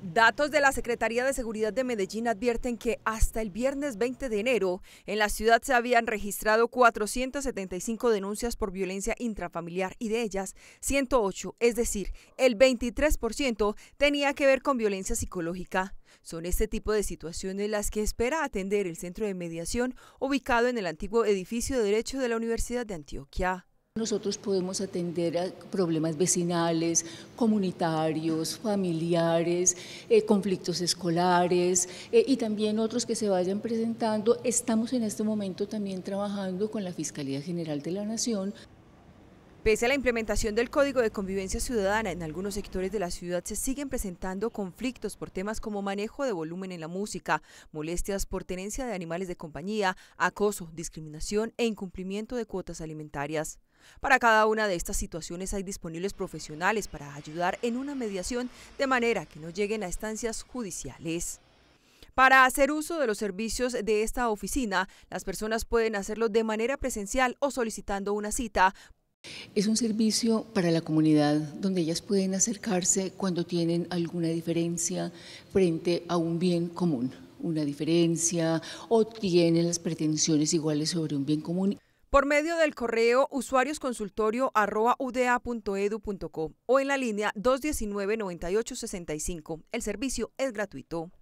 Datos de la Secretaría de Seguridad de Medellín advierten que hasta el viernes 20 de enero en la ciudad se habían registrado 475 denuncias por violencia intrafamiliar y de ellas 108, es decir, el 23% tenía que ver con violencia psicológica. Son este tipo de situaciones las que espera atender el centro de mediación ubicado en el antiguo edificio de Derecho de la Universidad de Antioquia. Nosotros podemos atender a problemas vecinales, comunitarios, familiares, eh, conflictos escolares eh, y también otros que se vayan presentando. Estamos en este momento también trabajando con la Fiscalía General de la Nación. Pese a la implementación del Código de Convivencia Ciudadana, en algunos sectores de la ciudad se siguen presentando conflictos por temas como manejo de volumen en la música, molestias por tenencia de animales de compañía, acoso, discriminación e incumplimiento de cuotas alimentarias. Para cada una de estas situaciones hay disponibles profesionales para ayudar en una mediación de manera que no lleguen a estancias judiciales. Para hacer uso de los servicios de esta oficina, las personas pueden hacerlo de manera presencial o solicitando una cita es un servicio para la comunidad donde ellas pueden acercarse cuando tienen alguna diferencia frente a un bien común, una diferencia o tienen las pretensiones iguales sobre un bien común por medio del correo usuariosconsultorio.uda.edu.co o en la línea 219-9865. El servicio es gratuito.